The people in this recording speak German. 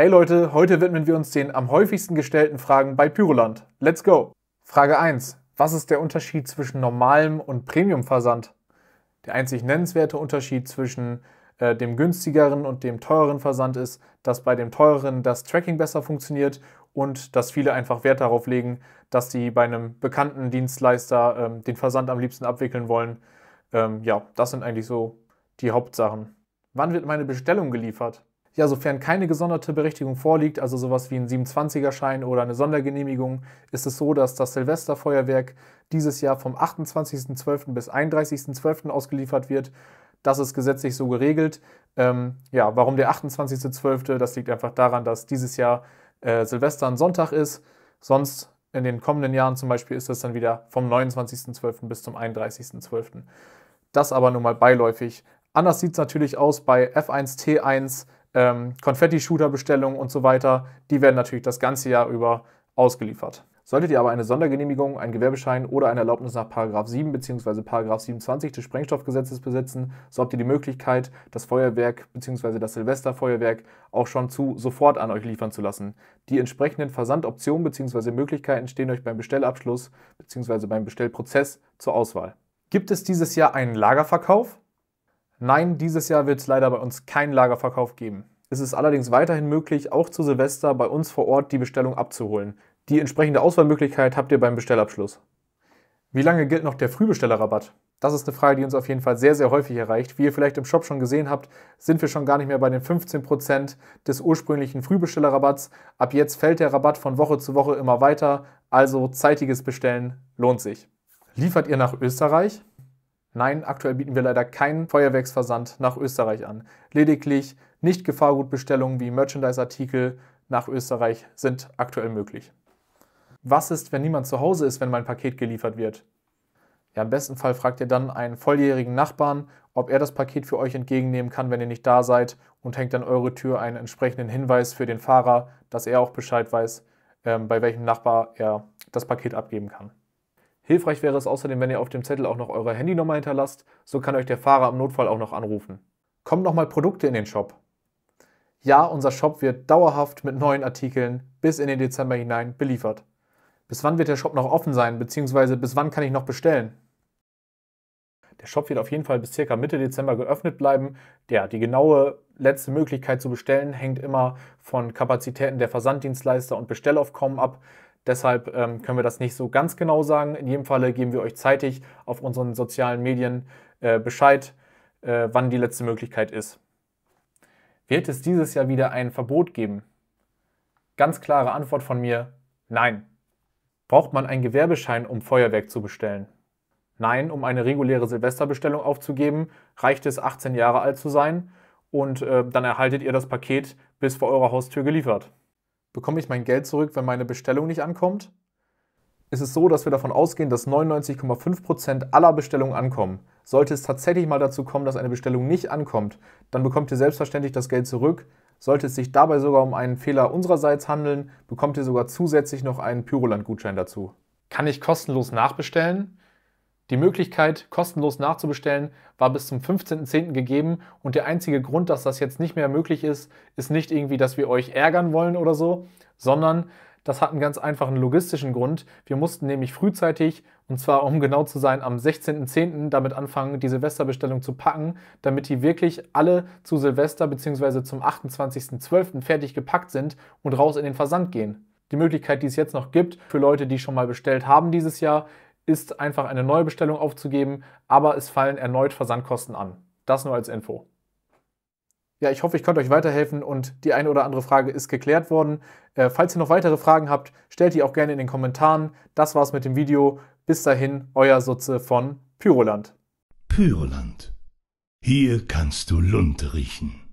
Hey Leute, heute widmen wir uns den am häufigsten gestellten Fragen bei Pyroland. Let's go! Frage 1. Was ist der Unterschied zwischen normalem und Premium-Versand? Der einzig nennenswerte Unterschied zwischen äh, dem günstigeren und dem teureren Versand ist, dass bei dem teureren das Tracking besser funktioniert und dass viele einfach Wert darauf legen, dass sie bei einem bekannten Dienstleister ähm, den Versand am liebsten abwickeln wollen. Ähm, ja, das sind eigentlich so die Hauptsachen. Wann wird meine Bestellung geliefert? Ja, sofern keine gesonderte Berechtigung vorliegt, also sowas wie ein 27er-Schein oder eine Sondergenehmigung, ist es so, dass das Silvesterfeuerwerk dieses Jahr vom 28.12. bis 31.12. ausgeliefert wird. Das ist gesetzlich so geregelt. Ähm, ja, warum der 28.12.? Das liegt einfach daran, dass dieses Jahr äh, Silvester ein Sonntag ist. Sonst in den kommenden Jahren zum Beispiel ist das dann wieder vom 29.12. bis zum 31.12. Das aber nun mal beiläufig. Anders sieht es natürlich aus bei F1 T1 ähm, Konfetti-Shooter-Bestellungen und so weiter, die werden natürlich das ganze Jahr über ausgeliefert. Solltet ihr aber eine Sondergenehmigung, einen Gewerbeschein oder eine Erlaubnis nach 7 bzw. 27 des Sprengstoffgesetzes besitzen, so habt ihr die Möglichkeit, das Feuerwerk bzw. das Silvesterfeuerwerk auch schon zu sofort an euch liefern zu lassen. Die entsprechenden Versandoptionen bzw. Möglichkeiten stehen euch beim Bestellabschluss bzw. beim Bestellprozess zur Auswahl. Gibt es dieses Jahr einen Lagerverkauf? Nein, dieses Jahr wird es leider bei uns keinen Lagerverkauf geben. Es ist allerdings weiterhin möglich, auch zu Silvester bei uns vor Ort die Bestellung abzuholen. Die entsprechende Auswahlmöglichkeit habt ihr beim Bestellabschluss. Wie lange gilt noch der Frühbestellerrabatt? Das ist eine Frage, die uns auf jeden Fall sehr, sehr häufig erreicht. Wie ihr vielleicht im Shop schon gesehen habt, sind wir schon gar nicht mehr bei den 15% des ursprünglichen Frühbestellerrabatts. Ab jetzt fällt der Rabatt von Woche zu Woche immer weiter, also zeitiges Bestellen lohnt sich. Liefert ihr nach Österreich? Nein, aktuell bieten wir leider keinen Feuerwerksversand nach Österreich an. Lediglich nicht Gefahrgutbestellungen wie Merchandise-Artikel nach Österreich sind aktuell möglich. Was ist, wenn niemand zu Hause ist, wenn mein Paket geliefert wird? Ja, im besten Fall fragt ihr dann einen volljährigen Nachbarn, ob er das Paket für euch entgegennehmen kann, wenn ihr nicht da seid und hängt an eure Tür einen entsprechenden Hinweis für den Fahrer, dass er auch Bescheid weiß, ähm, bei welchem Nachbar er das Paket abgeben kann. Hilfreich wäre es außerdem, wenn ihr auf dem Zettel auch noch eure Handynummer hinterlasst, so kann euch der Fahrer im Notfall auch noch anrufen. Kommen nochmal Produkte in den Shop. Ja, unser Shop wird dauerhaft mit neuen Artikeln bis in den Dezember hinein beliefert. Bis wann wird der Shop noch offen sein, beziehungsweise bis wann kann ich noch bestellen? Der Shop wird auf jeden Fall bis circa Mitte Dezember geöffnet bleiben. Ja, die genaue letzte Möglichkeit zu bestellen hängt immer von Kapazitäten der Versanddienstleister und Bestellaufkommen ab. Deshalb ähm, können wir das nicht so ganz genau sagen. In jedem Falle geben wir euch zeitig auf unseren sozialen Medien äh, Bescheid, äh, wann die letzte Möglichkeit ist. Wird es dieses Jahr wieder ein Verbot geben? Ganz klare Antwort von mir, nein. Braucht man einen Gewerbeschein, um Feuerwerk zu bestellen? Nein, um eine reguläre Silvesterbestellung aufzugeben, reicht es 18 Jahre alt zu sein und äh, dann erhaltet ihr das Paket bis vor eurer Haustür geliefert. Bekomme ich mein Geld zurück, wenn meine Bestellung nicht ankommt? Ist es so, dass wir davon ausgehen, dass 99,5% aller Bestellungen ankommen? Sollte es tatsächlich mal dazu kommen, dass eine Bestellung nicht ankommt, dann bekommt ihr selbstverständlich das Geld zurück. Sollte es sich dabei sogar um einen Fehler unsererseits handeln, bekommt ihr sogar zusätzlich noch einen Pyroland-Gutschein dazu. Kann ich kostenlos nachbestellen? Die Möglichkeit, kostenlos nachzubestellen, war bis zum 15.10. gegeben und der einzige Grund, dass das jetzt nicht mehr möglich ist, ist nicht irgendwie, dass wir euch ärgern wollen oder so, sondern das hat einen ganz einfachen logistischen Grund. Wir mussten nämlich frühzeitig, und zwar um genau zu sein, am 16.10. damit anfangen, die Silvesterbestellung zu packen, damit die wirklich alle zu Silvester bzw. zum 28.12. fertig gepackt sind und raus in den Versand gehen. Die Möglichkeit, die es jetzt noch gibt für Leute, die schon mal bestellt haben dieses Jahr, ist einfach eine neue Bestellung aufzugeben, aber es fallen erneut Versandkosten an. Das nur als Info. Ja, ich hoffe, ich konnte euch weiterhelfen und die eine oder andere Frage ist geklärt worden. Äh, falls ihr noch weitere Fragen habt, stellt die auch gerne in den Kommentaren. Das war's mit dem Video. Bis dahin, euer Sutze von Pyroland. Pyroland. Hier kannst du Lund riechen.